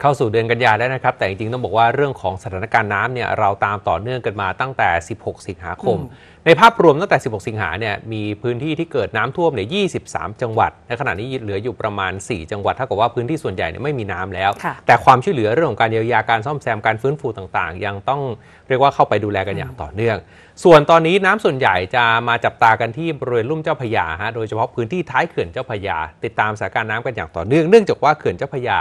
เข้าสู่เดือนกันยาแล้วนะครับ แต่จริงๆ ต้องบอกว่าเรื่องของสถานการณ์น้ำเนี่ยเราตามต่อเนื่องกันมาตั้งแต่ 16 สิงหาคม ในภาพรวมตั้งแต่ 16 สิงหาเนี่ยมีพื้นที่ที่เกิดน้ำท่วมเนี่ย23 จังหวัด ในขณะนี้เหลืออยู่ประมาณ 4 จังหวัดเท่ากับว่าพื้นที่ส่วนใหญ่เนี่ยไม่มีน้ำแล้ว แต่ความช่วยเหลือเรื่องของการเยียวยาการซ่อมแซมการฟื้นฟูต่างๆ ยังต้องเรียกว่าเข้าไปดูแลกันอย่างต่อเนื่อง ส่วนตอนนี้น้ำส่วนใหญ่จะมาจับตากันที่บริเวณลุ่มเจ้าพยาฮะ โดยเฉพาะพื้นที่ท้ายเขื่อนเจ้าพยาติดตามสถานการณ์น้ำกันอย่างต่อเนื่องเนื่องจากว่าเขื่อนเจ้าพยา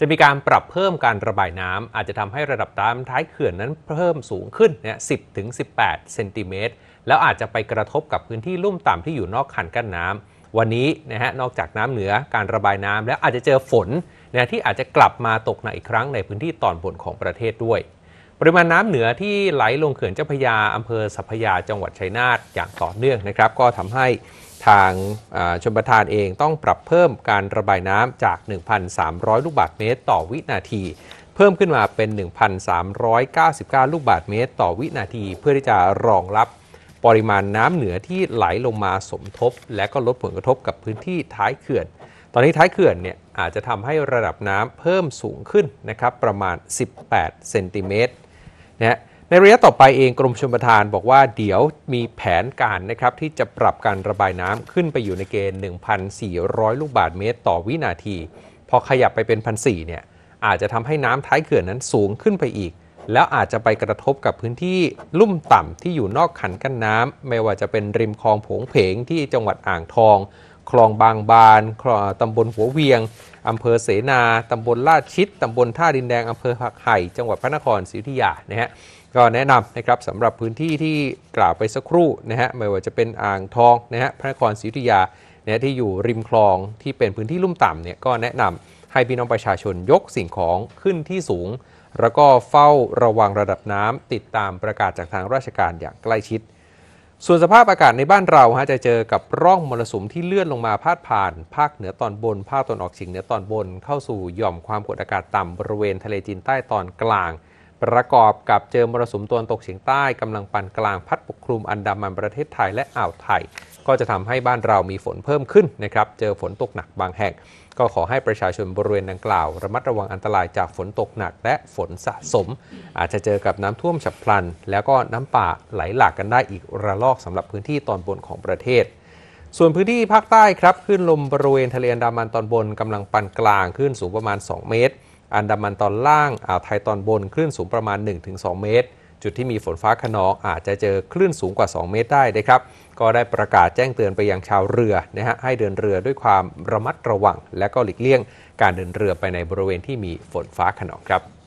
จะมีการปรับเพิ่มการระบายน้ำ อาจจะทำให้ระดับน้ำท้ายเขื่อนนั้นเพิ่มสูงขึ้นเนี่ยสิบถึงสิเซนติเมตร แล้วอาจจะไปกระทบกับพื้นที่ลุ่มต่ำที่อยู่นอกคันกั้นน้ำ วันนี้นะฮะนอกจากน้ำเหนือการระบายน้ำ แล้วอาจจะเจอฝนนะที่อาจจะกลับมาตกหนักอีกครั้งในพื้นที่ตอนบนของประเทศด้วย ปริมาณน้ำเหนือที่ไหลลงเขื่อนเจ้าพยาอำเภอสัพยาจังหวัดชัยนาทอย่างต่อเนื่องนะครับ ก็ทำให้ทางชมประทานเองต้องปรับเพิ่มการระบายน้ำจาก 1,300 ลูกบาทเมตรต่อวินาที เพิ่มขึ้นมาเป็น1,399ลูกบาทเมตรต่อวินาทีเพื่อที่จะรองรับ ปริมาณน้ำเหนือที่ไหลลงมาสมทบ และก็ลดผลกระทบกับพื้นที่ท้ายเขื่อน ตอนนี้ท้ายเขื่อนเนี่ยอาจจะทำให้ระดับน้ำเพิ่มสูงขึ้นนะครับประมาณ 18 เซนติเมตรนะในระยะต่อไปเองกรมชลประทานบอกว่าเดี๋ยวมีแผนการนะครับ ที่จะปรับการระบายน้ำขึ้นไปอยู่ในเกณฑ์ 1,400 ลูกบาทเมตรต่อวินาที พอขยับไปเป็นพันสเนี่ย อาจจะทำให้น้ำท้ายเขื่อนนั้นสูงขึ้นไปอีก แล้วอาจจะไปกระทบกับพื้นที่ลุ่มต่ำที่อยู่นอกขันกั้นน้ำไม่ว่าจะเป็นริมคลองผงเพงที่จังหวัดอ่างทอง คลองบางบานตำบลหัวเวียงอำเภอเสนา ตำบลลาดชิด ตำบลท่าดินแดง อำเภอหักไห่ จังหวัดพระนครศรีอยุธยานะฮะ ก็แนะนำนะครับสำหรับพื้นที่ที่กล่าวไปสักครู่นะฮะไม่ว่าจะเป็นอ่างทองนะฮะพระนครศรีอยุธยานะที่อยู่ริมคลองที่เป็นพื้นที่ลุ่มต่ำเนี่ยก็แนะนำให้พี่น้องประชาชนยกสิ่งของขึ้นที่สูง แล้วก็เฝ้าระวังระดับน้ำติดตามประกาศจากทางราชการอย่างใกล้ชิดส่วนสภาพอากาศในบ้านเราฮะจะเจอกับร่องมรสุมที่เลื่อนลงมาพาดผ่าน ภาคเหนือตอนบน ภาคตะวันออกเฉียงเหนือตอนบน เข้าสู่หย่อมความกดอากาศต่ำบริเวณทะเลจีนใต้ตอนกลาง ประกอบกับเจอมรสุมตัวนตกเฉียงใต้กำลังปานกลาง พัดปกคลุมอันดามันประเทศไทยและอ่าวไทยก็จะทำให้บ้านเรามีฝนเพิ่มขึ้นนะครับ เจอฝนตกหนักบางแห่ง ก็ขอให้ประชาชนบริเวณดังกล่าวระมัดระวังอันตรายจากฝนตกหนักและฝนสะสม อาจจะเจอกับน้ำท่วมฉับพลัน แล้วก็น้ำป่าไหลหลากกันได้อีกระลอกสำหรับพื้นที่ตอนบนของประเทศ ส่วนพื้นที่ภาคใต้ครับขึ้นลมบริเวณทะเลอันดามันตอนบน กำลังปานกลางขึ้นสูงประมาณ 2 เมตร อันดามันตอนล่างอ่าวไทยตอนบนคลื่นสูงประมาณ 1-2 เมตรจุดที่มีฝนฟ้าขนอง อาจจะเจอคลื่นสูงกว่า 2 เมตรได้นะครับก็ได้ประกาศแจ้งเตือนไปยังชาวเรือนะฮะให้เดินเรือด้วยความระมัดระวัง และก็หลีกเลี่ยงการเดินเรือไปในบริเวณที่มีฝนฟ้าขนองครับ